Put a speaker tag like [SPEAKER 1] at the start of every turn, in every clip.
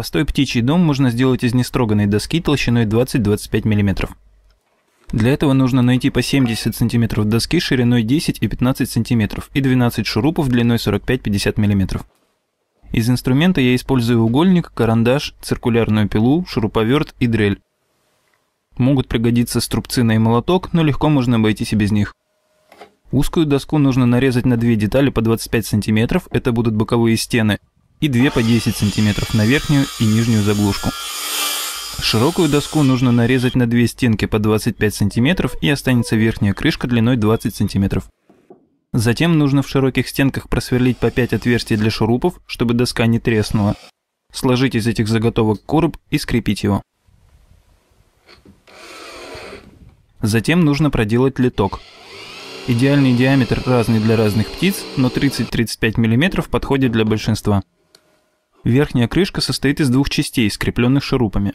[SPEAKER 1] Простой птичий дом можно сделать из нестроганной доски толщиной 20-25 мм. Для этого нужно найти по 70 см доски шириной 10 и 15 см и 12 шурупов длиной 45-50 мм. Из инструмента я использую угольник, карандаш, циркулярную пилу, шуруповерт и дрель. Могут пригодиться струбцина и молоток, но легко можно обойтись и без них. Узкую доску нужно нарезать на две детали по 25 см, это будут боковые стены, и 2 по 10 см на верхнюю и нижнюю заглушку. Широкую доску нужно нарезать на две стенки по 25 см и останется верхняя крышка длиной 20 см. Затем нужно в широких стенках просверлить по 5 отверстий для шурупов, чтобы доска не треснула. Сложить из этих заготовок короб и скрепить его. Затем нужно проделать литок. Идеальный диаметр разный для разных птиц, но 30-35 мм подходит для большинства. Верхняя крышка состоит из двух частей, скрепленных шурупами.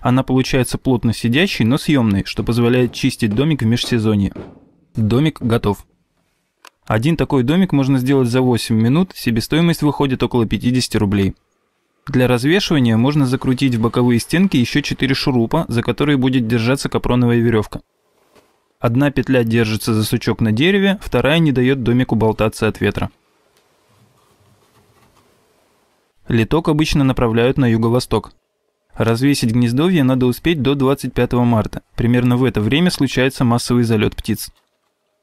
[SPEAKER 1] Она получается плотно сидящей, но съемной, что позволяет чистить домик в межсезонье. Домик готов. Один такой домик можно сделать за 8 минут, себестоимость выходит около 50 рублей. Для развешивания можно закрутить в боковые стенки еще 4 шурупа, за которые будет держаться капроновая веревка. Одна петля держится за сучок на дереве, вторая не дает домику болтаться от ветра. Литок обычно направляют на юго-восток. Развесить гнездовье надо успеть до 25 марта. Примерно в это время случается массовый залет птиц.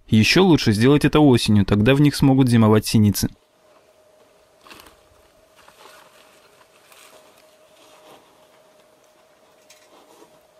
[SPEAKER 1] Еще лучше сделать это осенью, тогда в них смогут зимовать синицы.